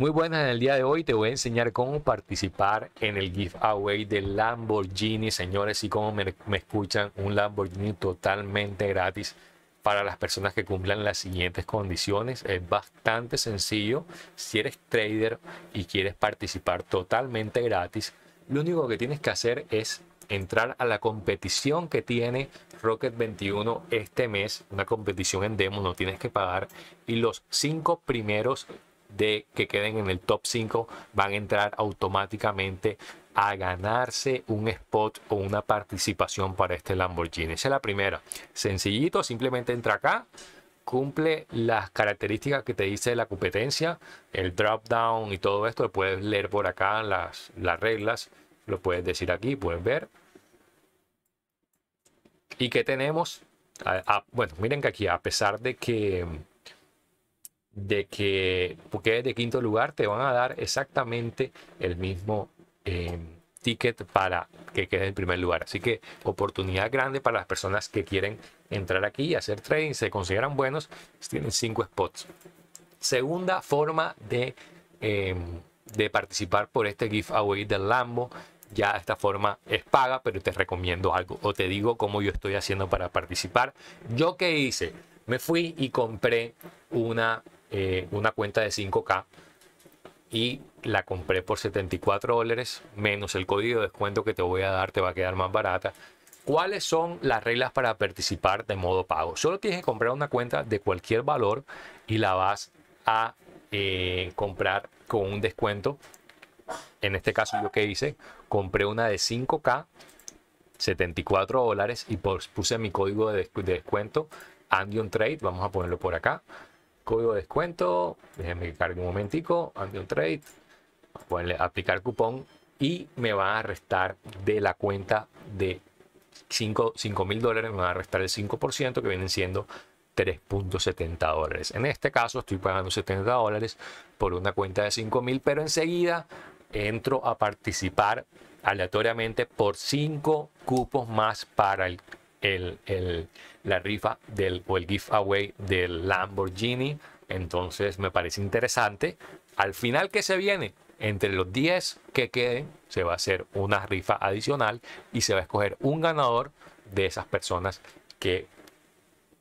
Muy buenas, en el día de hoy te voy a enseñar cómo participar en el giveaway de Lamborghini, señores, y como me, me, escuchan un Lamborghini totalmente gratis para las personas que cumplan las siguientes condiciones. Es bastante sencillo. Si eres trader y quieres participar totalmente gratis, lo único que tienes que hacer es entrar a la competición que tiene Rocket 21 este mes, una competición en demo, no tienes que pagar, y los cinco primeros de que queden en el top 5 van a entrar automáticamente a ganarse un spot o una participación para este Lamborghini. Esa es la primera. Sencillito, simplemente entra acá, cumple las características que te dice la competencia, el drop down y todo esto. Lo puedes leer por acá las, las reglas, lo puedes decir aquí, Puedes ver. ¿Y qué tenemos? bueno, miren que aquí, a pesar de que de que porque de quinto lugar, te van a dar exactamente el mismo eh, ticket para que quede en primer lugar. Así que oportunidad grande para las personas que quieren entrar aquí y hacer trading, se consideran buenos, tienen cinco spots. Segunda forma de, eh, de participar por este giveaway del Lambo ya esta forma es paga, pero te recomiendo algo o te digo cómo yo estoy haciendo para participar. Yo qué hice? Me fui y compré una eh, una cuenta de 5K y la compré por 74 dólares menos el código de descuento que te voy a dar, te va a quedar más barata. ¿Cuáles son las reglas para participar de modo pago? Solo tienes que comprar una cuenta de cualquier valor y la vas a eh, comprar con un descuento. En este caso, yo que hice, compré una de 5K, 74 dólares y puse mi código de, descuento, Andion Trade, vamos a ponerlo por acá código de descuento. Déjenme que cargue un momentico. Ante un trade. pueden aplicar cupón. Y me van a restar de la cuenta de 5 mil dólares. Me van a restar el 5% que vienen siendo 3.70 dólares. En este caso estoy pagando 70 dólares por una cuenta de 5 mil. Pero enseguida entro a participar aleatoriamente por 5 cupos más para el el, la rifa del, o el giveaway del Lamborghini. Entonces me parece interesante. Al final que se viene, entre los 10 que queden, se va a hacer una rifa adicional y se va a escoger un ganador de esas personas que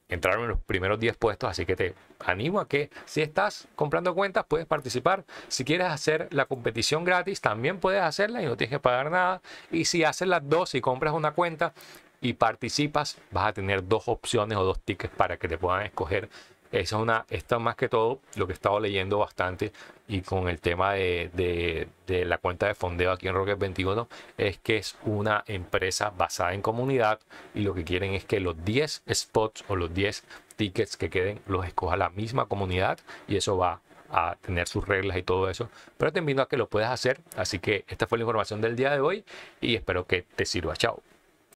entraron en los primeros 10 puestos, así que te animo a que si estás comprando cuentas puedes participar. Si quieres hacer la competición gratis, también puedes hacerla y no tienes que pagar nada. Y si haces las dos y compras una cuenta y participas, vas a tener dos opciones o dos tickets para que te puedan escoger. Esa es una, esta más que todo lo que he estado leyendo bastante y con el tema de, de la cuenta de fondeo aquí en Rocket 21 es que es una empresa basada en comunidad y lo que quieren es que los 10 spots o los 10 tickets que queden los escoja la misma comunidad y eso va a tener sus reglas y todo eso. Pero te invito a que lo puedas hacer. Así que esta fue la información del día de hoy y espero que te sirva. Chao.